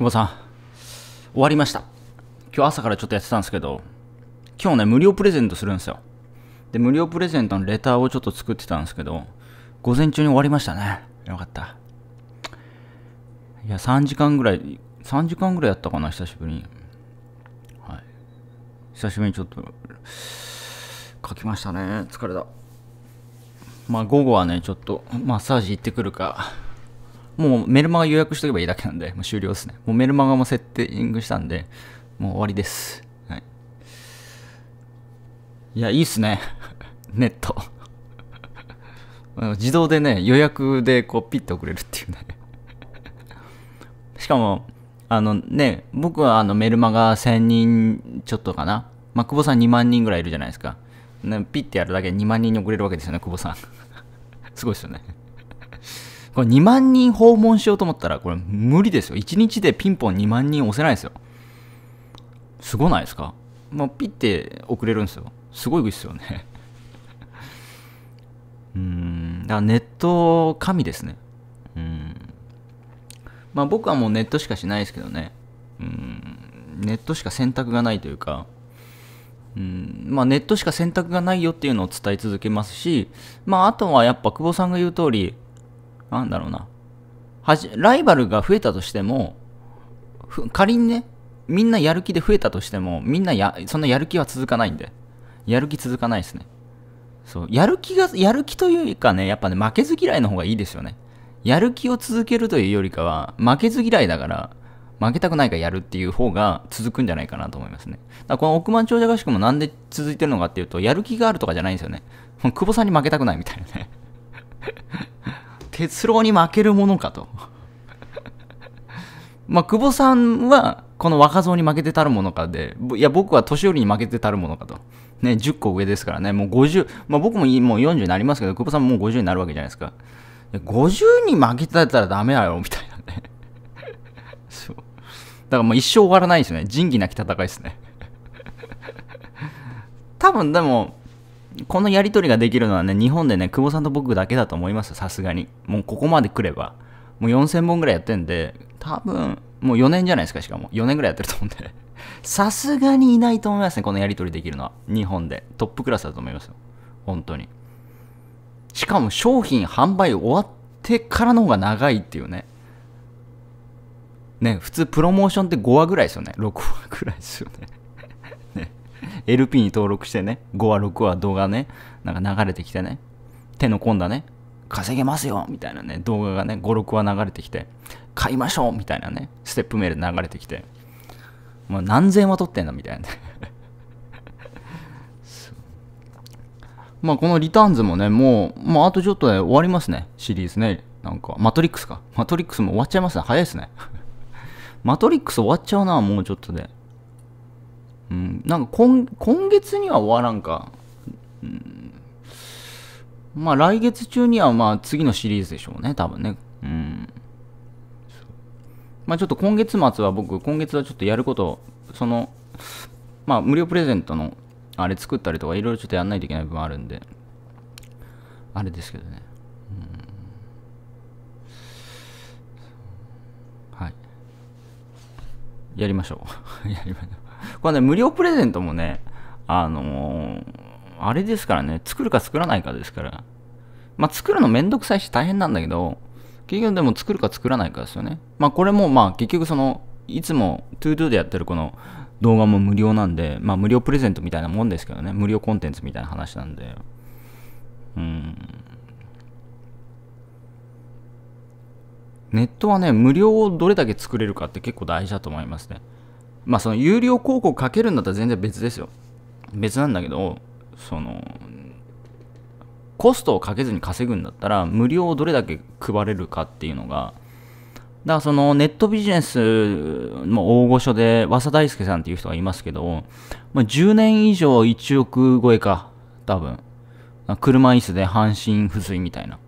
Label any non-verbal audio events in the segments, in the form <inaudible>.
久保さん、終わりました。今日朝からちょっとやってたんですけど、今日ね、無料プレゼントするんですよ。で、無料プレゼントのレターをちょっと作ってたんですけど、午前中に終わりましたね。よかった。いや、3時間ぐらい、3時間ぐらいやったかな、久しぶりに。はい。久しぶりにちょっと、書きましたね。疲れた。まあ、午後はね、ちょっとマッサージ行ってくるか、もうメルマガ予約しとけばいいだけなんで、もう終了ですね。もうメルマガもセッティングしたんで、もう終わりです。はい。いや、いいっすね。<laughs> ネット自動でね、予約でこうピッて送れるっていうね <laughs> しかも、あのね、僕はあのメルマガ1000人ちょっとかな。まあ、久保さん2万人ぐらいいるじゃないですか。ね、ピッてやるだけで2万人に送れるわけですよね、久保さん。<laughs> すごいですよねこれ2万人訪問しようと思ったら、これ無理ですよ。1日でピンポン2万人押せないですよ。すごないですかもうピッて遅れるんですよ。すごいですよね <laughs> うん、だからネット神ですね。うん。まあ僕はもうネットしかしないですけどね。うん、ネットしか選択がないというか、うん、まあネットしか選択がないよっていうのを伝え続けますし、まああとはやっぱ久保さんが言う通り、なんだろうな。はじ、ライバルが増えたとしても、仮にね、みんなやる気で増えたとしても、みんなや、そんなやる気は続かないんで。やる気続かないですね。そう、やる気が、やる気というかね、やっぱね、負けず嫌いの方がいいですよね。やる気を続けるというよりかは、負けず嫌いだから、負けたくないからやるっていう方が続くんじゃないかなと思いますね。だからこの億万長者合宿もなんで続いてるのかっていうと、やる気があるとかじゃないんですよね。久保さんに負けたくないみたいなね結論に負けるものかと <laughs> まあ、久保さんは、この若造に負けてたるものかで、いや、僕は年寄りに負けてたるものかと。ね、10個上ですからね、もう50、まあ、僕ももう40になりますけど、久保さんももう50になるわけじゃないですか。50に負けてたらダメだよ、みたいなね。<laughs> そう。だからもう一生終わらないですね。仁義なき戦いですね。多分でも、このやり取りができるのはね、日本でね、久保さんと僕だけだと思いますさすがに。もうここまで来れば。もう4000本ぐらいやってんで、多分、もう4年じゃないですか、しかも。4年ぐらいやってると思うんで。<laughs> さすがにいないと思いますね、このやり取りできるのは。日本で。トップクラスだと思いますよ。本当に。しかも商品販売終わってからの方が長いっていうね。ね、普通プロモーションって5話ぐらいですよね。6話ぐらいですよね。LP に登録してね、5話、6話動画ね、なんか流れてきてね、手の込んだね、稼げますよみたいなね、動画がね、5、6話流れてきて、買いましょうみたいなね、ステップメール流れてきて、まう何千話取ってんのみたいな <laughs> まあこのリターンズもね、もう、まああとちょっとで終わりますね、シリーズね。なんか、マトリックスか。マトリックスも終わっちゃいますね。早いですね。<laughs> マトリックス終わっちゃうな、もうちょっとで。うん、なんか今今月には終わらんか、うん、まあ来月中にはまあ次のシリーズでしょうね多分ねうんまあちょっと今月末は僕今月はちょっとやることそのまあ無料プレゼントのあれ作ったりとかいろいろちょっとやんないといけない部分あるんであれですけどね、うん、はいやりましょう <laughs> やりましょうこれね、無料プレゼントもね、あのー、あれですからね、作るか作らないかですから。まあ、作るのめんどくさいし大変なんだけど、結局でも作るか作らないかですよね。まあ、これもまあ、結局その、いつもートゥーでやってるこの動画も無料なんで、まあ、無料プレゼントみたいなもんですけどね、無料コンテンツみたいな話なんで。うん。ネットはね、無料をどれだけ作れるかって結構大事だと思いますね。まあその有料広告かけるんだったら全然別ですよ。別なんだけど、その、コストをかけずに稼ぐんだったら無料をどれだけ配れるかっていうのが、だからそのネットビジネスの大御所で、和佐大輔さんっていう人がいますけど、まあ、10年以上1億超えか、多分。車椅子で半身不随みたいな。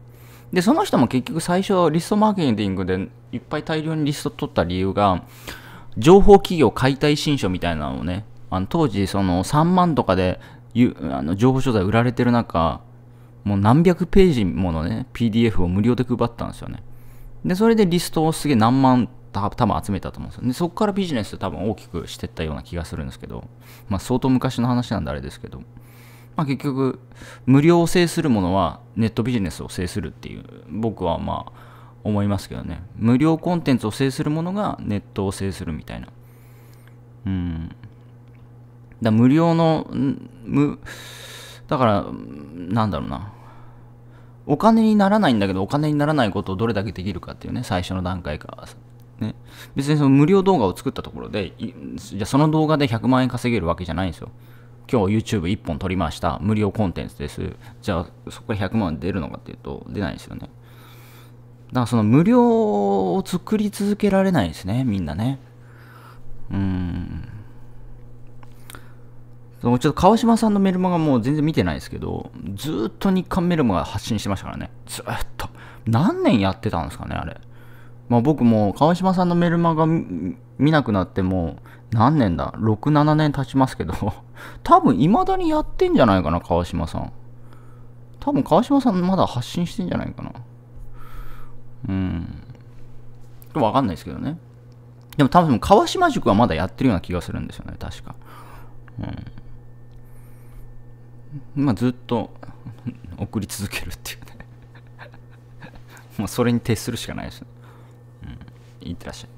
で、その人も結局最初リストマーケティングでいっぱい大量にリスト取った理由が、情報企業解体新書みたいなのをね、あの当時その3万とかであの情報商材売られてる中、もう何百ページものね、PDF を無料で配ったんですよね。で、それでリストをすげえ何万多分集めたと思うんですよ。で、そこからビジネス多分大きくしてったような気がするんですけど、まあ相当昔の話なんであれですけど、まあ結局、無料を制するものはネットビジネスを制するっていう、僕はまあ、思いますけどね無料コンテンツを制するものがネットを制するみたいなうんだ無料の無だからなんだろうなお金にならないんだけどお金にならないことをどれだけできるかっていうね最初の段階からね、別にその無料動画を作ったところで、じゃその動画で100万円稼げるわけじゃないんですよ。今日 YouTube1 本撮りました。無料コンテンツです。じゃあそこから100万出るのかっていうと出ないですよね。からその無料を作り続けられないですね、みんなね。うん。そちょっと川島さんのメルマガもう全然見てないですけど、ずっと日刊メルマガ発信してましたからね。ずっと。何年やってたんですかね、あれ。まあ僕も川島さんのメルマガ見なくなってもう何年だ ?6、7年経ちますけど <laughs> 多分未だにやってんじゃないかな、川島さん。多分川島さんまだ発信してんじゃないかな。うん。でもわかんないですけどね。でも多分、川島塾はまだやってるような気がするんですよね、確か。うん。まあ、ずっと送り続けるっていうねもう <laughs> それに徹するしかないですうん。いってらっしゃい。